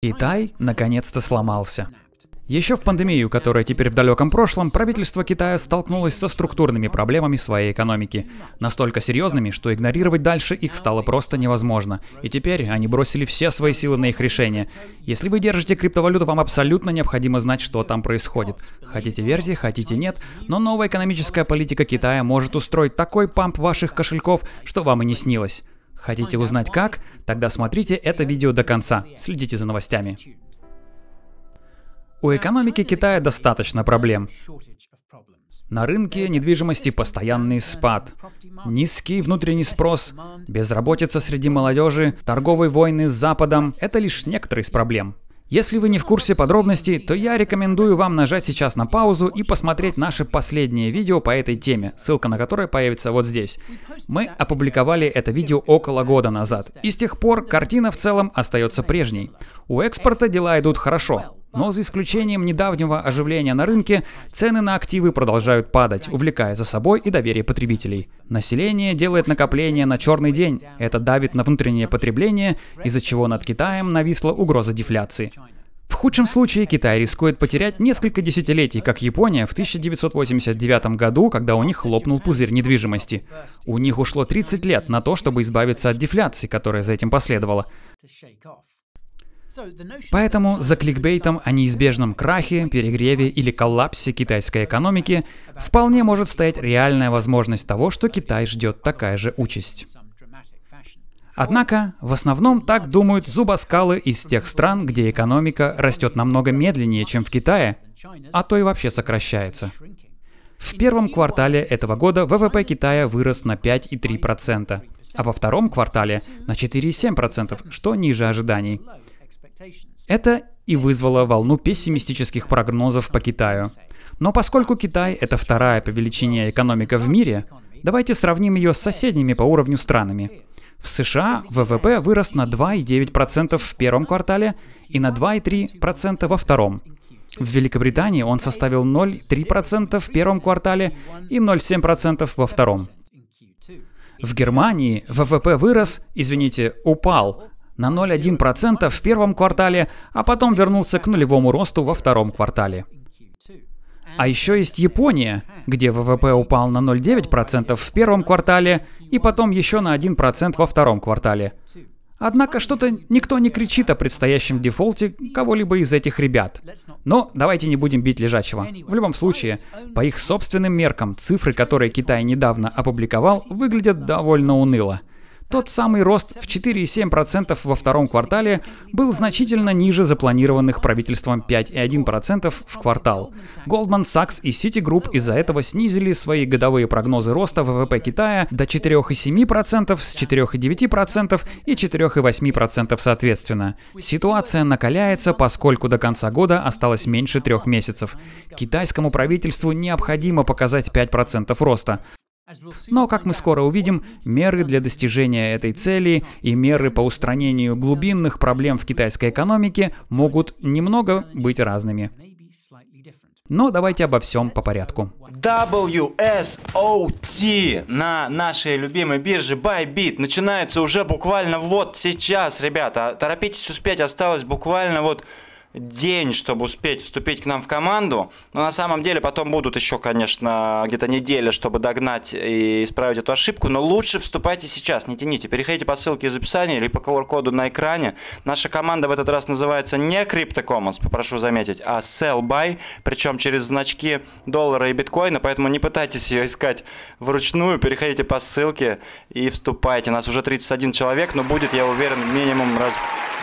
Китай наконец-то сломался. Еще в пандемию, которая теперь в далеком прошлом, правительство Китая столкнулось со структурными проблемами своей экономики, настолько серьезными, что игнорировать дальше их стало просто невозможно. И теперь они бросили все свои силы на их решение. Если вы держите криптовалюту, вам абсолютно необходимо знать, что там происходит. Хотите верьте, хотите нет, но новая экономическая политика Китая может устроить такой памп ваших кошельков, что вам и не снилось. Хотите узнать как? Тогда смотрите это видео до конца. Следите за новостями. У экономики Китая достаточно проблем. На рынке недвижимости постоянный спад, низкий внутренний спрос, безработица среди молодежи, торговые войны с Западом — это лишь некоторые из проблем. Если вы не в курсе подробностей, то я рекомендую вам нажать сейчас на паузу и посмотреть наше последнее видео по этой теме, ссылка на которое появится вот здесь. Мы опубликовали это видео около года назад, и с тех пор картина в целом остается прежней. У экспорта дела идут хорошо, но за исключением недавнего оживления на рынке, цены на активы продолжают падать, увлекая за собой и доверие потребителей. Население делает накопление на черный день, это давит на внутреннее потребление, из-за чего над Китаем нависла угроза дефляции. В худшем случае Китай рискует потерять несколько десятилетий, как Япония в 1989 году, когда у них хлопнул пузырь недвижимости. У них ушло 30 лет на то, чтобы избавиться от дефляции, которая за этим последовала. Поэтому за кликбейтом о неизбежном крахе, перегреве или коллапсе китайской экономики вполне может стоять реальная возможность того, что Китай ждет такая же участь. Однако, в основном так думают зубоскалы из тех стран, где экономика растет намного медленнее, чем в Китае, а то и вообще сокращается. В первом квартале этого года ВВП Китая вырос на 5,3%, а во втором квартале на 4,7%, что ниже ожиданий. Это и вызвало волну пессимистических прогнозов по Китаю. Но поскольку Китай — это вторая по величине экономика в мире, давайте сравним ее с соседними по уровню странами. В США ВВП вырос на 2,9% в первом квартале и на 2,3% во втором. В Великобритании он составил 0,3% в первом квартале и 0,7% во втором. В Германии ВВП вырос, извините, упал на 0,1% в первом квартале, а потом вернулся к нулевому росту во втором квартале. А еще есть Япония, где ВВП упал на 0,9% в первом квартале и потом еще на 1% во втором квартале. Однако что-то никто не кричит о предстоящем дефолте кого-либо из этих ребят. Но давайте не будем бить лежачего. В любом случае, по их собственным меркам, цифры, которые Китай недавно опубликовал, выглядят довольно уныло. Тот самый рост в 4,7% во втором квартале был значительно ниже запланированных правительством 5,1% в квартал. Goldman Sachs и Citigroup из-за этого снизили свои годовые прогнозы роста ВВП Китая до 4,7% с 4,9% и 4,8% соответственно. Ситуация накаляется, поскольку до конца года осталось меньше трех месяцев. Китайскому правительству необходимо показать 5% роста. Но, как мы скоро увидим, меры для достижения этой цели и меры по устранению глубинных проблем в китайской экономике могут немного быть разными. Но давайте обо всем по порядку. WSOT на нашей любимой бирже Bybit начинается уже буквально вот сейчас, ребята. Торопитесь успеть, осталось буквально вот день, чтобы успеть вступить к нам в команду. Но на самом деле потом будут еще, конечно, где-то неделя, чтобы догнать и исправить эту ошибку. Но лучше вступайте сейчас, не тяните. Переходите по ссылке из описания или по QR-коду на экране. Наша команда в этот раз называется не CryptoCommons, попрошу заметить, а SellBuy, причем через значки доллара и биткоина, поэтому не пытайтесь ее искать вручную. Переходите по ссылке и вступайте. Нас уже 31 человек, но будет, я уверен, минимум раз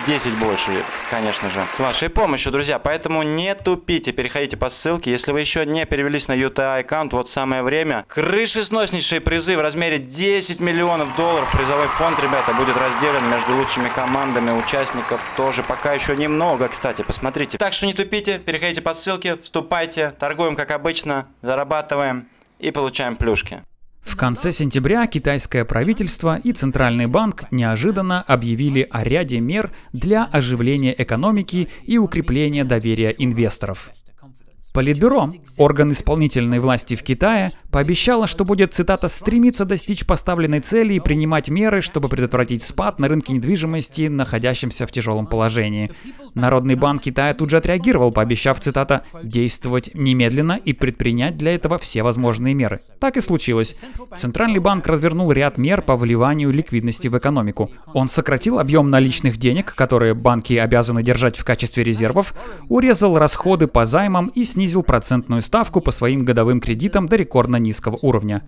в 10 больше, конечно же. С вашей помощью помощью, друзья. Поэтому не тупите, переходите по ссылке. Если вы еще не перевелись на UTI аккаунт, вот самое время. Крышесноснейшие призы в размере 10 миллионов долларов. Призовой фонд, ребята, будет разделен между лучшими командами участников. Тоже пока еще немного, кстати, посмотрите. Так что не тупите, переходите по ссылке, вступайте. Торгуем, как обычно, зарабатываем и получаем плюшки. В конце сентября китайское правительство и Центральный банк неожиданно объявили о ряде мер для оживления экономики и укрепления доверия инвесторов. Политбюро, орган исполнительной власти в Китае, пообещало, что будет, цитата, «стремиться достичь поставленной цели и принимать меры, чтобы предотвратить спад на рынке недвижимости, находящемся в тяжелом положении». Народный банк Китая тут же отреагировал, пообещав, цитата, «действовать немедленно и предпринять для этого все возможные меры». Так и случилось. Центральный банк развернул ряд мер по вливанию ликвидности в экономику. Он сократил объем наличных денег, которые банки обязаны держать в качестве резервов, урезал расходы по займам и снизил снизил процентную ставку по своим годовым кредитам до рекордно низкого уровня.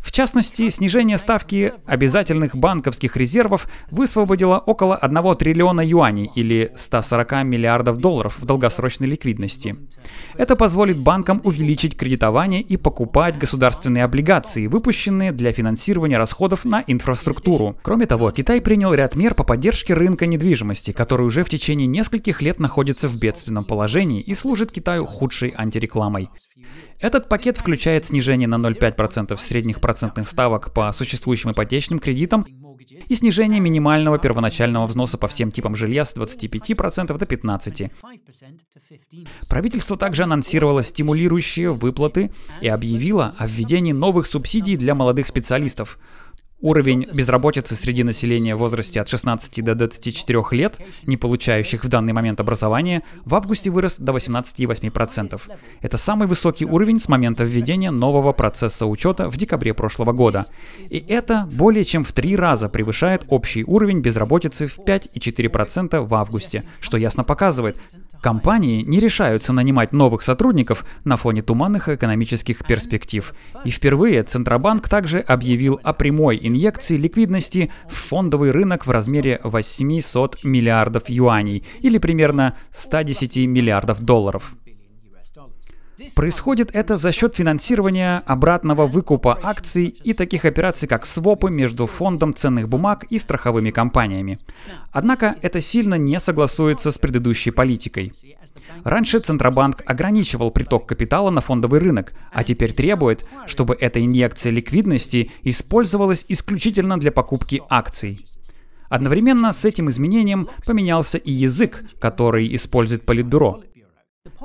В частности, снижение ставки обязательных банковских резервов высвободило около 1 триллиона юаней или 140 миллиардов долларов в долгосрочной ликвидности. Это позволит банкам увеличить кредитование и покупать государственные облигации, выпущенные для финансирования расходов на инфраструктуру. Кроме того, Китай принял ряд мер по поддержке рынка недвижимости, который уже в течение нескольких лет находится в бедственном положении и служит Китаю худшей антирекламой. Этот пакет включает снижение на 0,5% средних процентных ставок по существующим ипотечным кредитам и снижение минимального первоначального взноса по всем типам жилья с 25% до 15%. Правительство также анонсировало стимулирующие выплаты и объявило о введении новых субсидий для молодых специалистов – Уровень безработицы среди населения в возрасте от 16 до 24 лет, не получающих в данный момент образования, в августе вырос до 18,8%. Это самый высокий уровень с момента введения нового процесса учета в декабре прошлого года. И это более чем в три раза превышает общий уровень безработицы в 5,4% в августе, что ясно показывает, компании не решаются нанимать новых сотрудников на фоне туманных экономических перспектив. И впервые Центробанк также объявил о прямой инъекции ликвидности в фондовый рынок в размере 800 миллиардов юаней или примерно 110 миллиардов долларов. Происходит это за счет финансирования обратного выкупа акций и таких операций, как свопы между фондом ценных бумаг и страховыми компаниями. Однако это сильно не согласуется с предыдущей политикой. Раньше Центробанк ограничивал приток капитала на фондовый рынок, а теперь требует, чтобы эта инъекция ликвидности использовалась исключительно для покупки акций. Одновременно с этим изменением поменялся и язык, который использует Политбюро.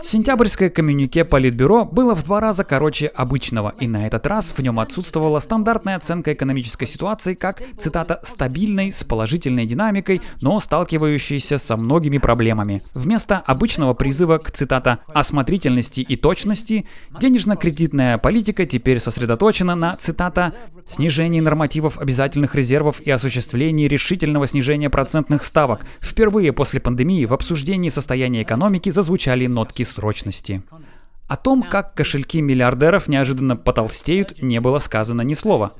Сентябрьское коммюнике Политбюро было в два раза короче обычного, и на этот раз в нем отсутствовала стандартная оценка экономической ситуации как, цитата, «стабильной, с положительной динамикой, но сталкивающейся со многими проблемами». Вместо обычного призыва к, цитата, «осмотрительности и точности», денежно-кредитная политика теперь сосредоточена на, цитата, снижении нормативов обязательных резервов и осуществлении решительного снижения процентных ставок. Впервые после пандемии в обсуждении состояния экономики зазвучали ноты нотки срочности. О том, как кошельки миллиардеров неожиданно потолстеют, не было сказано ни слова.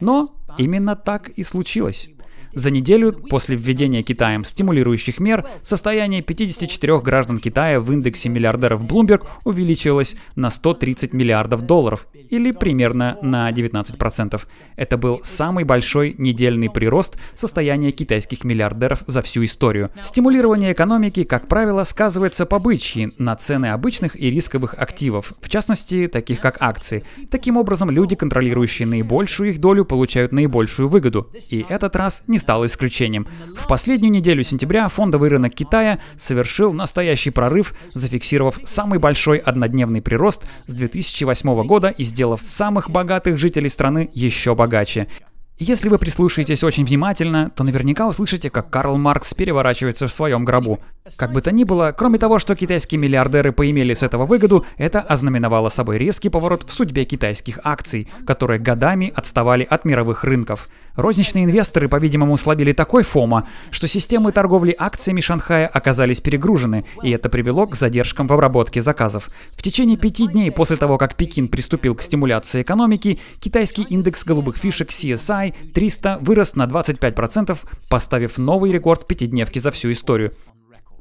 Но именно так и случилось. За неделю после введения Китаем стимулирующих мер состояние 54 граждан Китая в индексе миллиардеров Bloomberg увеличилось на 130 миллиардов долларов, или примерно на 19%. Это был самый большой недельный прирост состояния китайских миллиардеров за всю историю. Стимулирование экономики, как правило, сказывается по бычьи на цены обычных и рисковых активов, в частности, таких как акции. Таким образом, люди, контролирующие наибольшую их долю, получают наибольшую выгоду. И этот раз не стало исключением. В последнюю неделю сентября фондовый рынок Китая совершил настоящий прорыв, зафиксировав самый большой однодневный прирост с 2008 года и сделав самых богатых жителей страны еще богаче. Если вы прислушаетесь очень внимательно, то наверняка услышите, как Карл Маркс переворачивается в своем гробу. Как бы то ни было, кроме того, что китайские миллиардеры поимели с этого выгоду, это ознаменовало собой резкий поворот в судьбе китайских акций, которые годами отставали от мировых рынков. Розничные инвесторы, по-видимому, слабили такой фома, что системы торговли акциями Шанхая оказались перегружены, и это привело к задержкам в обработке заказов. В течение пяти дней после того, как Пекин приступил к стимуляции экономики, китайский индекс голубых фишек CSI 300 вырос на 25%, поставив новый рекорд пятидневки за всю историю.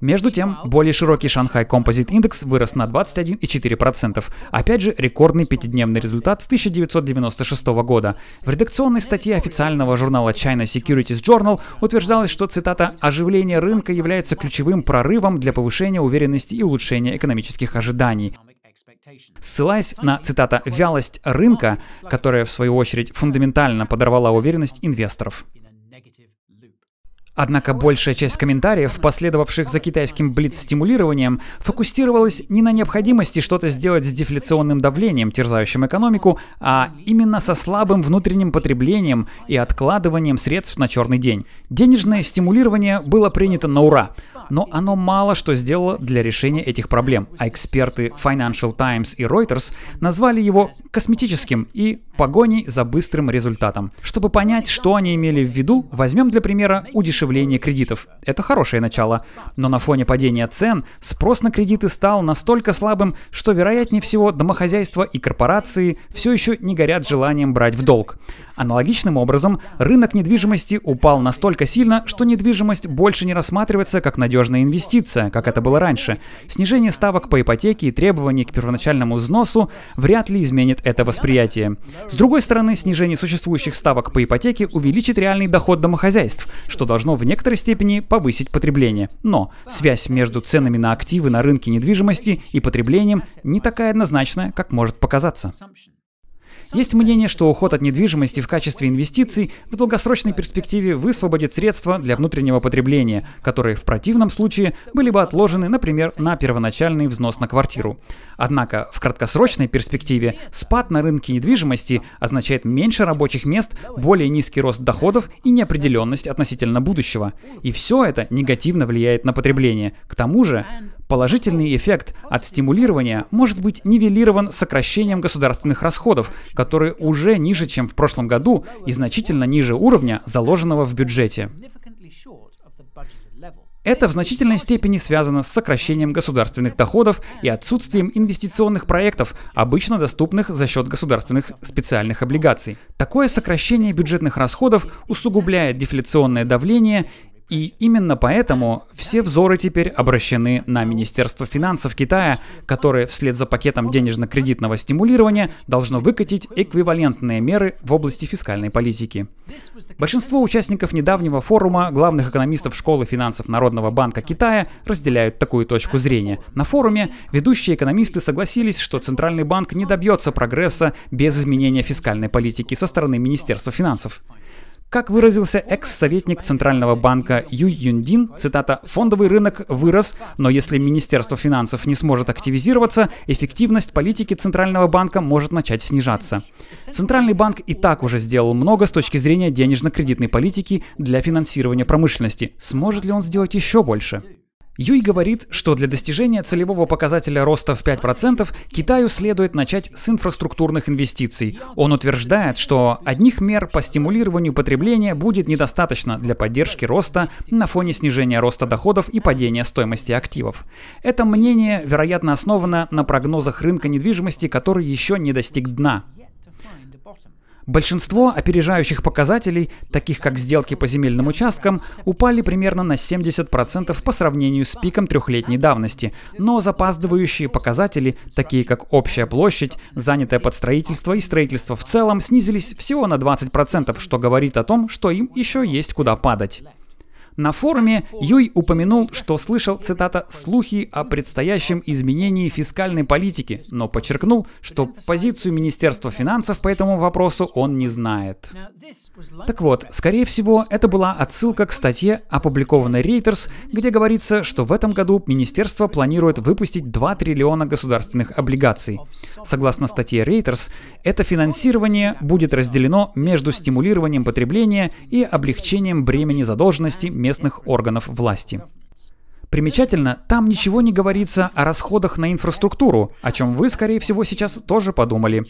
Между тем, более широкий Шанхай Композит Индекс вырос на 21,4%. Опять же, рекордный пятидневный результат с 1996 года. В редакционной статье официального журнала China Securities Journal утверждалось, что, цитата, «оживление рынка является ключевым прорывом для повышения уверенности и улучшения экономических ожиданий». Ссылаясь на, цитата, «вялость рынка», которая, в свою очередь, фундаментально подорвала уверенность инвесторов. Однако большая часть комментариев, последовавших за китайским блиц-стимулированием, фокусировалась не на необходимости что-то сделать с дефляционным давлением, терзающим экономику, а именно со слабым внутренним потреблением и откладыванием средств на черный день. Денежное стимулирование было принято на ура, но оно мало что сделало для решения этих проблем, а эксперты Financial Times и Reuters назвали его косметическим и погоней за быстрым результатом. Чтобы понять, что они имели в виду, возьмем для примера удешевление одушевление кредитов. Это хорошее начало. Но на фоне падения цен спрос на кредиты стал настолько слабым, что, вероятнее всего, домохозяйства и корпорации все еще не горят желанием брать в долг. Аналогичным образом, рынок недвижимости упал настолько сильно, что недвижимость больше не рассматривается как надежная инвестиция, как это было раньше. Снижение ставок по ипотеке и требований к первоначальному взносу вряд ли изменит это восприятие. С другой стороны, снижение существующих ставок по ипотеке увеличит реальный доход домохозяйств, что должно в некоторой степени повысить потребление. Но связь между ценами на активы на рынке недвижимости и потреблением не такая однозначная, как может показаться. Есть мнение, что уход от недвижимости в качестве инвестиций в долгосрочной перспективе высвободит средства для внутреннего потребления, которые в противном случае были бы отложены, например, на первоначальный взнос на квартиру. Однако в краткосрочной перспективе спад на рынке недвижимости означает меньше рабочих мест, более низкий рост доходов и неопределенность относительно будущего. И все это негативно влияет на потребление. К тому же, положительный эффект от стимулирования может быть нивелирован сокращением государственных расходов, которые уже ниже, чем в прошлом году и значительно ниже уровня, заложенного в бюджете. Это в значительной степени связано с сокращением государственных доходов и отсутствием инвестиционных проектов, обычно доступных за счет государственных специальных облигаций. Такое сокращение бюджетных расходов усугубляет дефляционное давление и именно поэтому все взоры теперь обращены на Министерство финансов Китая, которое вслед за пакетом денежно-кредитного стимулирования должно выкатить эквивалентные меры в области фискальной политики. Большинство участников недавнего форума главных экономистов Школы финансов Народного банка Китая разделяют такую точку зрения. На форуме ведущие экономисты согласились, что Центральный банк не добьется прогресса без изменения фискальной политики со стороны Министерства финансов. Как выразился экс-советник Центрального банка Юй Юндин, цитата, «фондовый рынок вырос, но если Министерство финансов не сможет активизироваться, эффективность политики Центрального банка может начать снижаться». Центральный банк и так уже сделал много с точки зрения денежно-кредитной политики для финансирования промышленности. Сможет ли он сделать еще больше? Юй говорит, что для достижения целевого показателя роста в 5% Китаю следует начать с инфраструктурных инвестиций. Он утверждает, что одних мер по стимулированию потребления будет недостаточно для поддержки роста на фоне снижения роста доходов и падения стоимости активов. Это мнение, вероятно, основано на прогнозах рынка недвижимости, который еще не достиг дна. Большинство опережающих показателей, таких как сделки по земельным участкам, упали примерно на 70% по сравнению с пиком трехлетней давности, но запаздывающие показатели, такие как общая площадь, занятая под строительство и строительство в целом, снизились всего на 20%, что говорит о том, что им еще есть куда падать. На форуме Юй упомянул, что слышал, цитата, «слухи о предстоящем изменении фискальной политики», но подчеркнул, что позицию Министерства финансов по этому вопросу он не знает. Так вот, скорее всего, это была отсылка к статье, опубликованной Reuters, где говорится, что в этом году Министерство планирует выпустить 2 триллиона государственных облигаций. Согласно статье Reuters, это финансирование будет разделено между стимулированием потребления и облегчением бремени задолженности местных органов власти. Примечательно, там ничего не говорится о расходах на инфраструктуру, о чем вы, скорее всего, сейчас тоже подумали.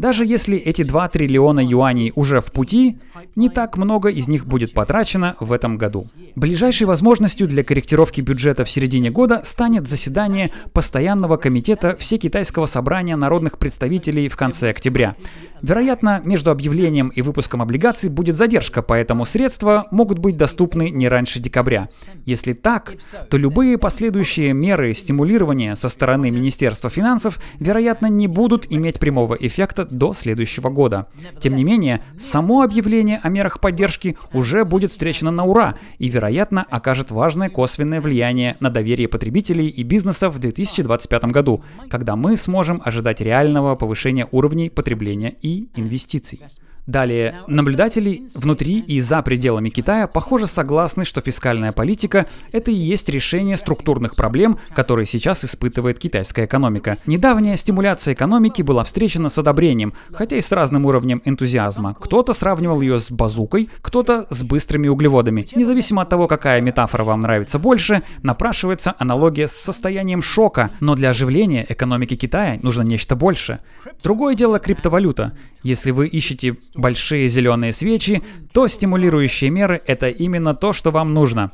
Даже если эти 2 триллиона юаней уже в пути, не так много из них будет потрачено в этом году. Ближайшей возможностью для корректировки бюджета в середине года станет заседание Постоянного комитета Всекитайского собрания народных представителей в конце октября. Вероятно, между объявлением и выпуском облигаций будет задержка, поэтому средства могут быть доступны не раньше декабря. Если так, то любые последующие меры стимулирования со стороны Министерства финансов, вероятно, не будут иметь прямого эффекта до следующего года. Тем не менее, само объявление о мерах поддержки уже будет встречено на ура и, вероятно, окажет важное косвенное влияние на доверие потребителей и бизнеса в 2025 году, когда мы сможем ожидать реального повышения уровней потребления и инвестиций. Далее, наблюдатели внутри и за пределами Китая, похоже, согласны, что фискальная политика – это и есть решение структурных проблем, которые сейчас испытывает китайская экономика. Недавняя стимуляция экономики была встречена с одобрением, хотя и с разным уровнем энтузиазма. Кто-то сравнивал ее с базукой, кто-то с быстрыми углеводами. Независимо от того, какая метафора вам нравится больше, напрашивается аналогия с состоянием шока, но для оживления экономики Китая нужно нечто больше. Другое дело криптовалюта. Если вы ищете большие зеленые свечи, то стимулирующие меры — это именно то, что вам нужно.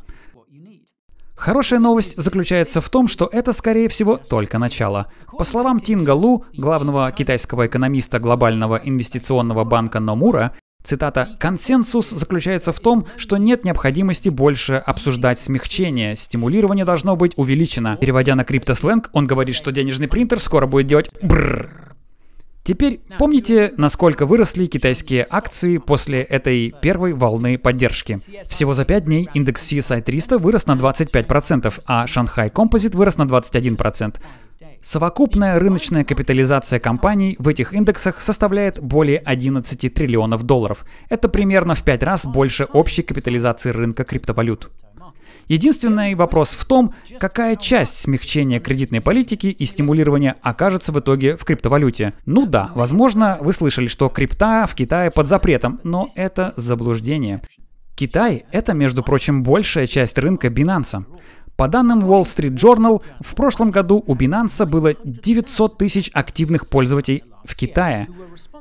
Хорошая новость заключается в том, что это, скорее всего, только начало. По словам Тинга Лу, главного китайского экономиста глобального инвестиционного банка Номура, Цитата. «Консенсус заключается в том, что нет необходимости больше обсуждать смягчение. Стимулирование должно быть увеличено». Переводя на криптосленг, он говорит, что денежный принтер скоро будет делать бррр. Теперь помните, насколько выросли китайские акции после этой первой волны поддержки? Всего за 5 дней индекс CSI 300 вырос на 25%, а Шанхай Композит вырос на 21%. Совокупная рыночная капитализация компаний в этих индексах составляет более 11 триллионов долларов. Это примерно в 5 раз больше общей капитализации рынка криптовалют. Единственный вопрос в том, какая часть смягчения кредитной политики и стимулирования окажется в итоге в криптовалюте. Ну да, возможно, вы слышали, что крипта в Китае под запретом, но это заблуждение. Китай — это, между прочим, большая часть рынка Binance. По данным Wall Street Journal, в прошлом году у Binance было 900 тысяч активных пользователей в Китае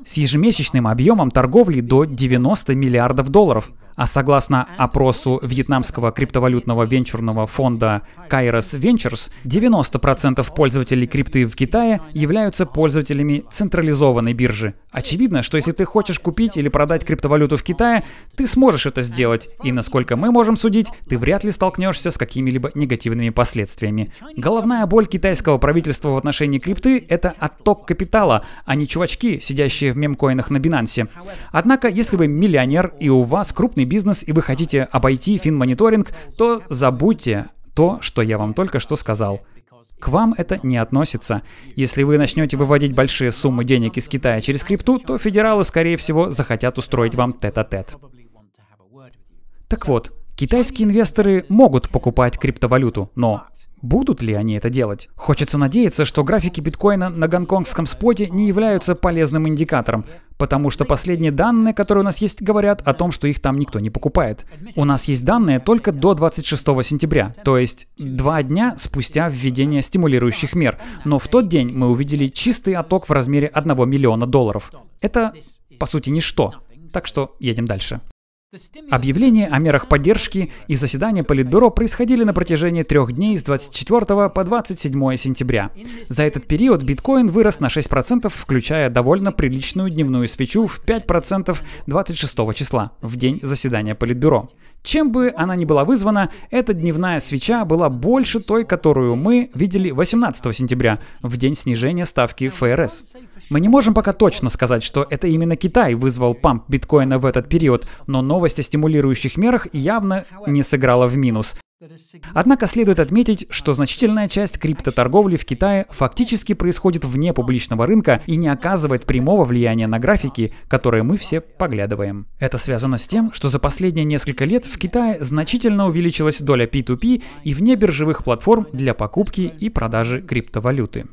с ежемесячным объемом торговли до 90 миллиардов долларов — а согласно а, опросу вьетнамского криптовалютного венчурного фонда Kairos Ventures, 90% пользователей крипты в Китае являются пользователями централизованной биржи. Очевидно, что если ты хочешь купить или продать криптовалюту в Китае, ты сможешь это сделать, и насколько мы можем судить, ты вряд ли столкнешься с какими-либо негативными последствиями. Головная боль китайского правительства в отношении крипты — это отток капитала, а не чувачки, сидящие в мемкоинах на Бинансе. Однако, если вы миллионер и у вас крупный собственный бизнес и вы хотите обойти финмониторинг, то забудьте то, что я вам только что сказал. К вам это не относится. Если вы начнете выводить большие суммы денег из Китая через крипту, то федералы, скорее всего, захотят устроить вам тет-а-тет. -тет. Так вот, китайские инвесторы могут покупать криптовалюту, но Будут ли они это делать? Хочется надеяться, что графики биткоина на гонконгском споте не являются полезным индикатором, потому что последние данные, которые у нас есть, говорят о том, что их там никто не покупает. У нас есть данные только до 26 сентября, то есть два дня спустя введения стимулирующих мер, но в тот день мы увидели чистый отток в размере 1 миллиона долларов. Это, по сути, ничто. Так что едем дальше. Объявления о мерах поддержки и заседания Политбюро происходили на протяжении трех дней с 24 по 27 сентября. За этот период биткоин вырос на 6%, включая довольно приличную дневную свечу в 5% 26 числа, в день заседания Политбюро. Чем бы она ни была вызвана, эта дневная свеча была больше той, которую мы видели 18 сентября, в день снижения ставки ФРС. Мы не можем пока точно сказать, что это именно Китай вызвал памп биткоина в этот период, но новость о стимулирующих мерах явно не сыграла в минус. Однако следует отметить, что значительная часть криптоторговли в Китае фактически происходит вне публичного рынка и не оказывает прямого влияния на графики, которые мы все поглядываем. Это связано с тем, что за последние несколько лет в Китае значительно увеличилась доля P2P и внебиржевых платформ для покупки и продажи криптовалюты.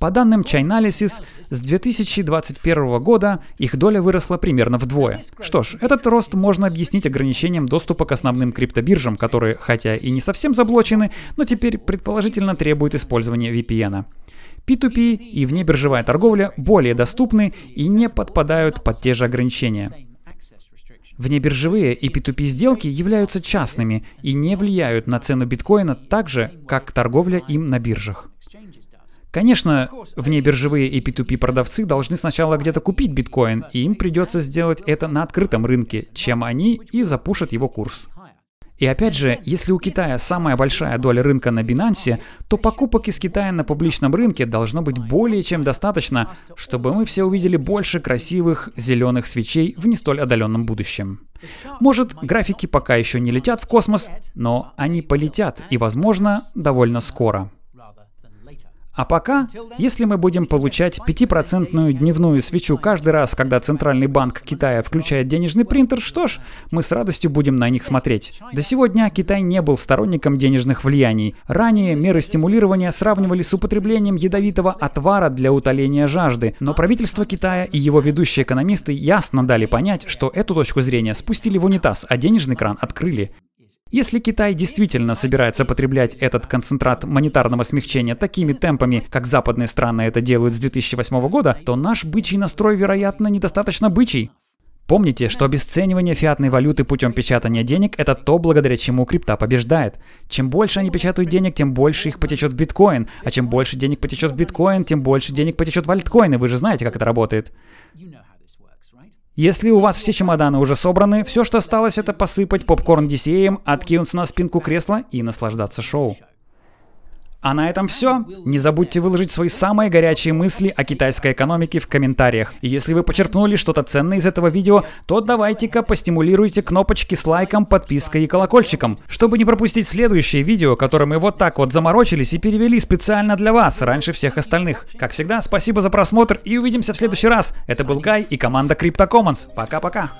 По данным Chainalysis, с 2021 года их доля выросла примерно вдвое. Что ж, этот рост можно объяснить ограничением доступа к основным криптобиржам, которые, хотя и не совсем заблочены, но теперь предположительно требуют использования VPN. -а. P2P и внебиржевая торговля более доступны и не подпадают под те же ограничения. Внебиржевые и P2P сделки являются частными и не влияют на цену биткоина так же, как торговля им на биржах. Конечно, биржевые и P2P продавцы должны сначала где-то купить биткоин, и им придется сделать это на открытом рынке, чем они и запушат его курс. И опять же, если у Китая самая большая доля рынка на Binance, то покупок из Китая на публичном рынке должно быть более чем достаточно, чтобы мы все увидели больше красивых зеленых свечей в не столь отдаленном будущем. Может, графики пока еще не летят в космос, но они полетят и, возможно, довольно скоро. А пока, если мы будем получать 5% дневную свечу каждый раз, когда Центральный банк Китая включает денежный принтер, что ж, мы с радостью будем на них смотреть. До сегодня Китай не был сторонником денежных влияний. Ранее меры стимулирования сравнивали с употреблением ядовитого отвара для утоления жажды, но правительство Китая и его ведущие экономисты ясно дали понять, что эту точку зрения спустили в унитаз, а денежный кран открыли. Если Китай действительно собирается потреблять этот концентрат монетарного смягчения такими темпами, как западные страны это делают с 2008 года, то наш бычий настрой, вероятно, недостаточно бычий. Помните, что обесценивание фиатной валюты путем печатания денег – это то, благодаря чему крипта побеждает. Чем больше они печатают денег, тем больше их потечет в биткоин, а чем больше денег потечет в биткоин, тем больше денег потечет в альткоины, вы же знаете, как это работает. Если у вас все чемоданы уже собраны, все, что осталось, это посыпать попкорн DCA, откинуться на спинку кресла и наслаждаться шоу. А на этом все. Не забудьте выложить свои самые горячие мысли о китайской экономике в комментариях. И если вы почерпнули что-то ценное из этого видео, то давайте-ка постимулируйте кнопочки с лайком, подпиской и колокольчиком, чтобы не пропустить следующее видео, которое мы вот так вот заморочились и перевели специально для вас, раньше всех остальных. Как всегда, спасибо за просмотр и увидимся в следующий раз. Это был Гай и команда CryptoCommons. Пока-пока.